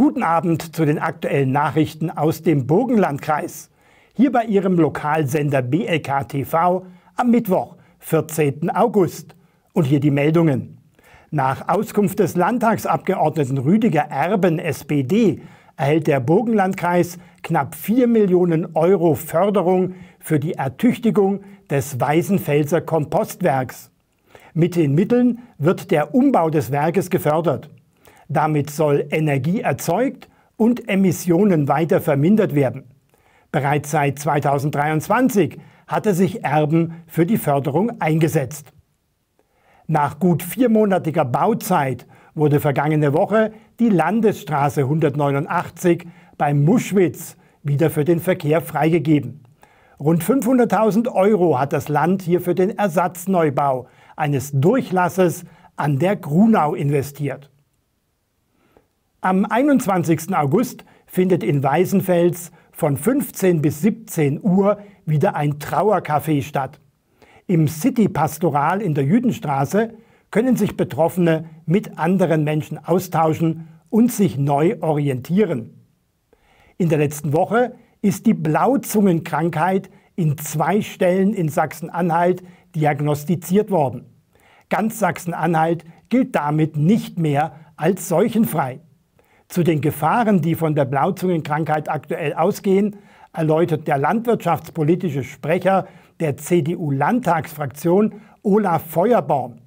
Guten Abend zu den aktuellen Nachrichten aus dem Burgenlandkreis. Hier bei Ihrem Lokalsender BLK TV am Mittwoch, 14. August. Und hier die Meldungen. Nach Auskunft des Landtagsabgeordneten Rüdiger Erben, SPD, erhält der Burgenlandkreis knapp 4 Millionen Euro Förderung für die Ertüchtigung des Weißenfelser Kompostwerks. Mit den Mitteln wird der Umbau des Werkes gefördert. Damit soll Energie erzeugt und Emissionen weiter vermindert werden. Bereits seit 2023 hatte sich Erben für die Förderung eingesetzt. Nach gut viermonatiger Bauzeit wurde vergangene Woche die Landesstraße 189 bei Muschwitz wieder für den Verkehr freigegeben. Rund 500.000 Euro hat das Land hier für den Ersatzneubau eines Durchlasses an der Grunau investiert. Am 21. August findet in Weißenfels von 15 bis 17 Uhr wieder ein Trauercafé statt. Im City Pastoral in der Jüdenstraße können sich Betroffene mit anderen Menschen austauschen und sich neu orientieren. In der letzten Woche ist die Blauzungenkrankheit in zwei Stellen in Sachsen-Anhalt diagnostiziert worden. Ganz Sachsen-Anhalt gilt damit nicht mehr als seuchenfrei. Zu den Gefahren, die von der Blauzungenkrankheit aktuell ausgehen, erläutert der landwirtschaftspolitische Sprecher der CDU-Landtagsfraktion Olaf Feuerborn.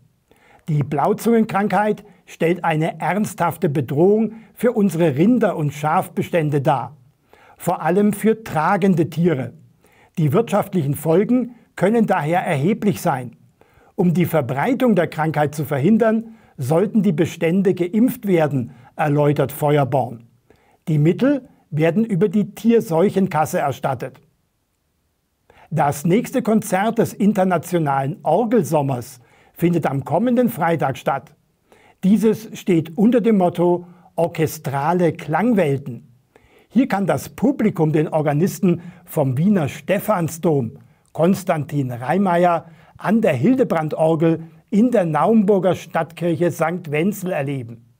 Die Blauzungenkrankheit stellt eine ernsthafte Bedrohung für unsere Rinder- und Schafbestände dar, vor allem für tragende Tiere. Die wirtschaftlichen Folgen können daher erheblich sein. Um die Verbreitung der Krankheit zu verhindern, sollten die Bestände geimpft werden, erläutert Feuerborn. Die Mittel werden über die Tierseuchenkasse erstattet. Das nächste Konzert des internationalen Orgelsommers findet am kommenden Freitag statt. Dieses steht unter dem Motto Orchestrale Klangwelten. Hier kann das Publikum den Organisten vom Wiener Stephansdom, Konstantin Reimeier, an der Hildebrandorgel in der Naumburger Stadtkirche St. Wenzel erleben.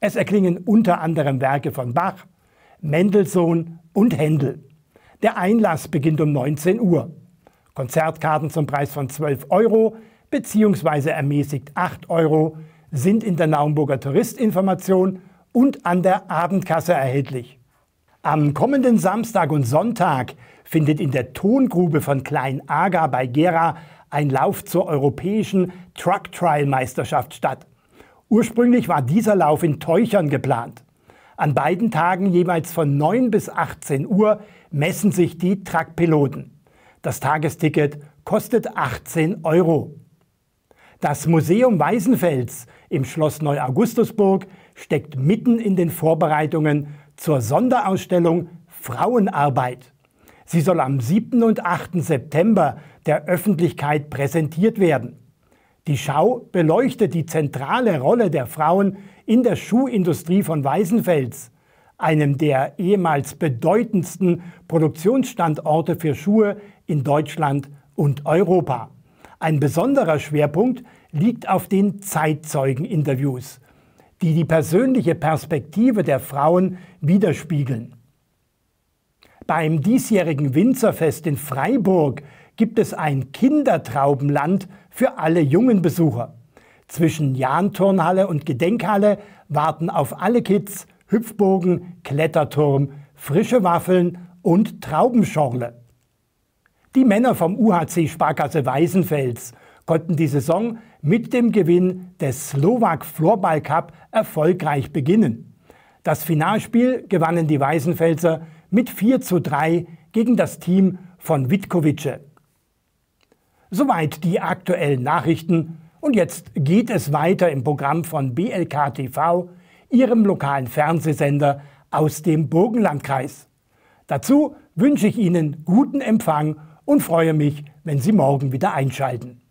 Es erklingen unter anderem Werke von Bach, Mendelssohn und Händel. Der Einlass beginnt um 19 Uhr. Konzertkarten zum Preis von 12 Euro bzw. ermäßigt 8 Euro sind in der Naumburger Touristinformation und an der Abendkasse erhältlich. Am kommenden Samstag und Sonntag findet in der Tongrube von Klein Aga bei Gera ein Lauf zur europäischen Truck Trial Meisterschaft statt. Ursprünglich war dieser Lauf in Teuchern geplant. An beiden Tagen jeweils von 9 bis 18 Uhr messen sich die Truckpiloten. Das Tagesticket kostet 18 Euro. Das Museum Weißenfels im Schloss Neu-Augustusburg steckt mitten in den Vorbereitungen zur Sonderausstellung Frauenarbeit. Sie soll am 7. und 8. September der Öffentlichkeit präsentiert werden. Die Schau beleuchtet die zentrale Rolle der Frauen in der Schuhindustrie von Weißenfels, einem der ehemals bedeutendsten Produktionsstandorte für Schuhe in Deutschland und Europa. Ein besonderer Schwerpunkt liegt auf den Zeitzeugeninterviews, die die persönliche Perspektive der Frauen widerspiegeln. Beim diesjährigen Winzerfest in Freiburg gibt es ein Kindertraubenland für alle jungen Besucher. Zwischen Jahnturnhalle und Gedenkhalle warten auf alle Kids Hüpfbogen, Kletterturm, frische Waffeln und Traubenschorle. Die Männer vom UHC Sparkasse Weißenfels konnten die Saison mit dem Gewinn des Slowak Floorball Cup erfolgreich beginnen. Das Finalspiel gewannen die Weißenfelser mit 4 zu 3 gegen das Team von Witkowice. Soweit die aktuellen Nachrichten. Und jetzt geht es weiter im Programm von BLK TV, Ihrem lokalen Fernsehsender aus dem Burgenlandkreis. Dazu wünsche ich Ihnen guten Empfang und freue mich, wenn Sie morgen wieder einschalten.